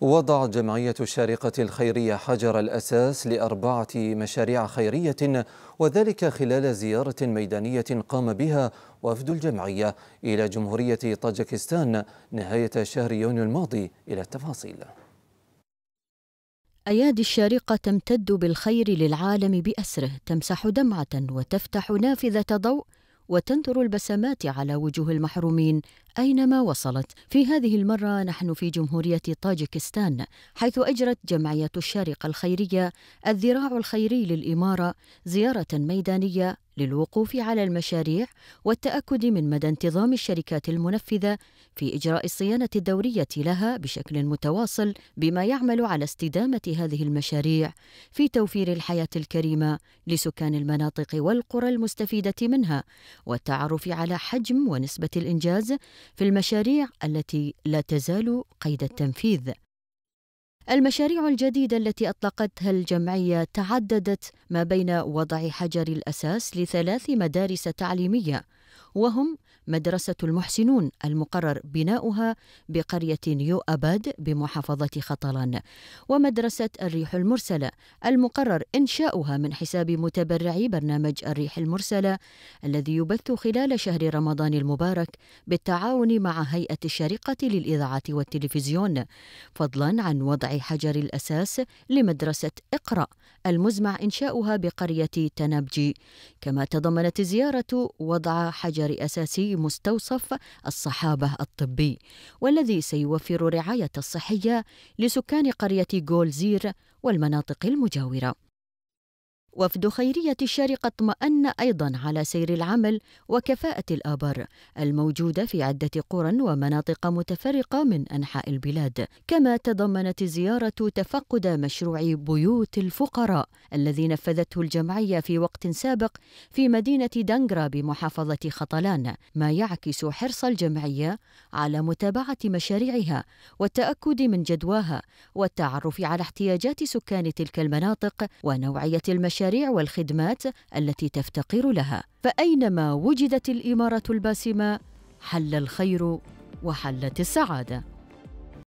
وضعت جمعية الشارقة الخيرية حجر الأساس لأربعة مشاريع خيرية وذلك خلال زيارة ميدانية قام بها وفد الجمعية إلى جمهورية طاجكستان نهاية شهر يونيو الماضي إلى التفاصيل أيادي الشارقة تمتد بالخير للعالم بأسره تمسح دمعة وتفتح نافذة ضوء وتنثر البسمات على وجوه المحرومين أينما وصلت في هذه المرة نحن في جمهورية طاجكستان حيث أجرت جمعية الشارقة الخيرية الذراع الخيري للإمارة زيارة ميدانية للوقوف على المشاريع والتأكد من مدى انتظام الشركات المنفذة في إجراء الصيانة الدورية لها بشكل متواصل بما يعمل على استدامة هذه المشاريع في توفير الحياة الكريمة لسكان المناطق والقرى المستفيدة منها والتعرف على حجم ونسبة الإنجاز في المشاريع التي لا تزال قيد التنفيذ المشاريع الجديدة التي أطلقتها الجمعية تعددت ما بين وضع حجر الأساس لثلاث مدارس تعليمية وهم مدرسة المحسنون المقرر بناؤها بقرية نيو أباد بمحافظة خطلان ومدرسة الريح المرسلة المقرر إنشاؤها من حساب متبرعي برنامج الريح المرسلة الذي يبث خلال شهر رمضان المبارك بالتعاون مع هيئة الشارقة للإذاعة والتلفزيون فضلا عن وضع حجر الأساس لمدرسة اقرأ المزمع إنشاؤها بقرية تنابجي كما تضمنت الزيارة وضع حجر متجر أساسي مستوصف الصحابة الطبي والذي سيوفر الرعاية الصحية لسكان قرية جولزير والمناطق المجاورة وفد خيرية الشارقة اطمأن أيضا على سير العمل وكفاءة الآبار الموجودة في عدة قرى ومناطق متفرقة من أنحاء البلاد، كما تضمنت الزيارة تفقد مشروع بيوت الفقراء الذي نفذته الجمعية في وقت سابق في مدينة دانغرا بمحافظة خطلان، ما يعكس حرص الجمعية على متابعة مشاريعها والتأكد من جدواها والتعرف على احتياجات سكان تلك المناطق ونوعية المشاريع المشاريع والخدمات التي تفتقر لها فاينما وجدت الاماره الباسمه حل الخير وحلت السعاده